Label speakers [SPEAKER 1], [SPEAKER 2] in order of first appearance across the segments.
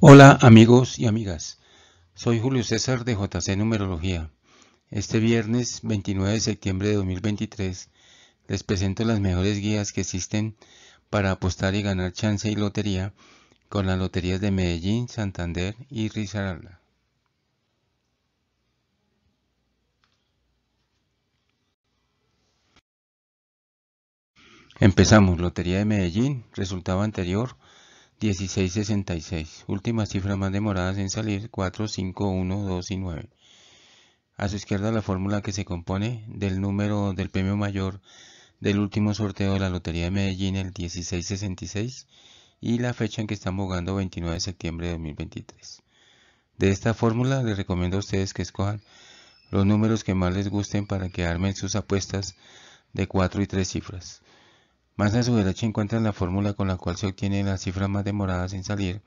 [SPEAKER 1] Hola amigos y amigas, soy Julio César de JC Numerología. Este viernes 29 de septiembre de 2023 les presento las mejores guías que existen para apostar y ganar chance y lotería con las loterías de Medellín, Santander y Risaralda. Empezamos, Lotería de Medellín, resultado anterior 1666. última cifra más demorada en salir 4, 5, 1, 2 y 9. A su izquierda la fórmula que se compone del número del premio mayor del último sorteo de la Lotería de Medellín el 1666 y la fecha en que están jugando 29 de septiembre de 2023. De esta fórmula les recomiendo a ustedes que escojan los números que más les gusten para que armen sus apuestas de 4 y 3 cifras. Más a su derecha encuentran la fórmula con la cual se obtiene las cifras más demoradas en salir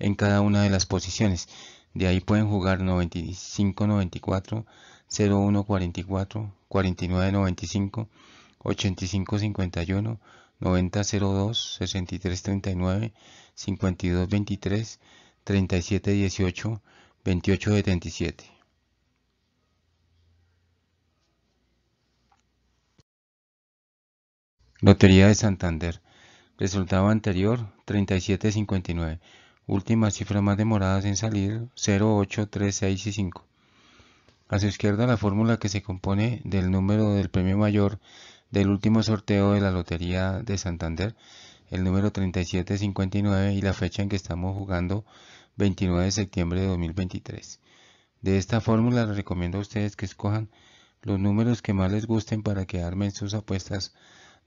[SPEAKER 1] en cada una de las posiciones. De ahí pueden jugar 95, 94, 01, 44, 49, 95, 85, 51, 90, 02, 63, 39, 52, 23, 37, 18, 28, 77. Lotería de Santander. Resultado anterior 3759. Últimas cifra más demoradas en salir 6 y 5. A su izquierda la fórmula que se compone del número del premio mayor del último sorteo de la Lotería de Santander, el número 3759 y la fecha en que estamos jugando 29 de septiembre de 2023. De esta fórmula les recomiendo a ustedes que escojan los números que más les gusten para que armen sus apuestas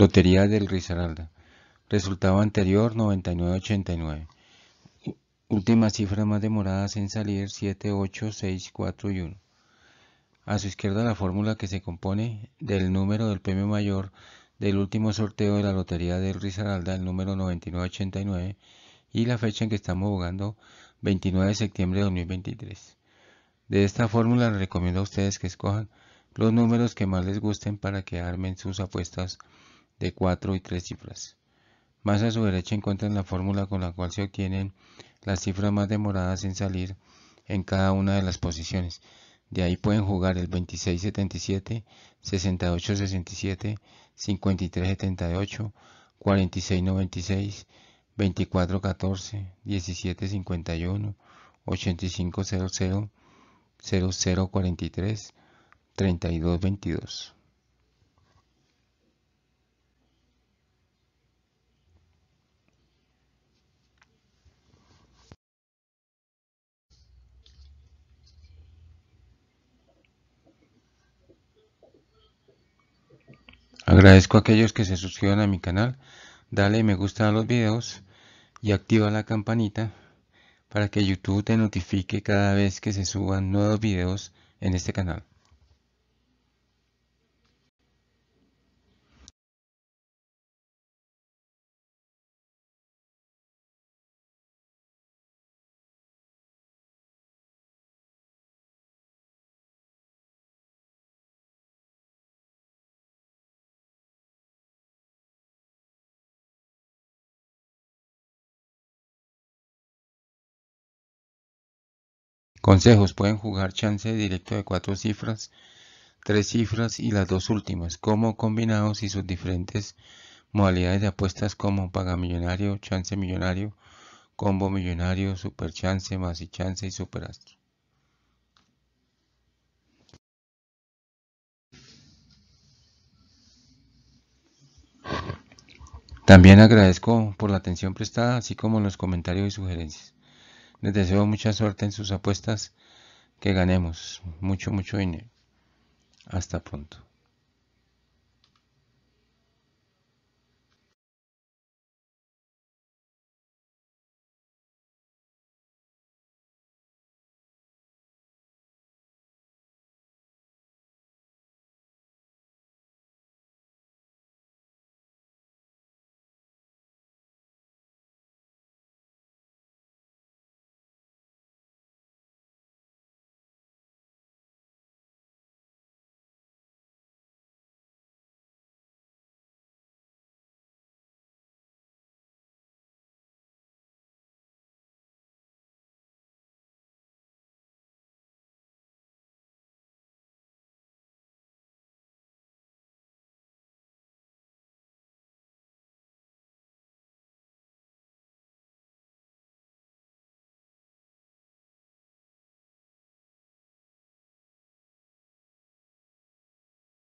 [SPEAKER 1] Lotería del Risaralda. Resultado anterior 9989. Últimas cifra más demoradas en salir 7, 8, 6, 4 y 1. A su izquierda la fórmula que se compone del número del premio mayor del último sorteo de la Lotería del Risaralda, el número 9989, y la fecha en que estamos jugando, 29 de septiembre de 2023. De esta fórmula les recomiendo a ustedes que escojan los números que más les gusten para que armen sus apuestas de 4 y 3 cifras. Más a su derecha encuentran la fórmula con la cual se obtienen las cifras más demoradas en salir en cada una de las posiciones. De ahí pueden jugar el 2677, 6867, 5378, 4696, 2414, 1751, 8500, 0043, 3222. Agradezco a aquellos que se suscriban a mi canal, dale me gusta a los videos y activa la campanita para que YouTube te notifique cada vez que se suban nuevos videos en este canal. Consejos. Pueden jugar chance directo de cuatro cifras, tres cifras y las dos últimas, como combinados y sus diferentes modalidades de apuestas como paga millonario, chance millonario, combo millonario, super chance, más y chance y super astro. También agradezco por la atención prestada, así como los comentarios y sugerencias. Les deseo mucha suerte en sus apuestas, que ganemos mucho, mucho dinero. Hasta pronto.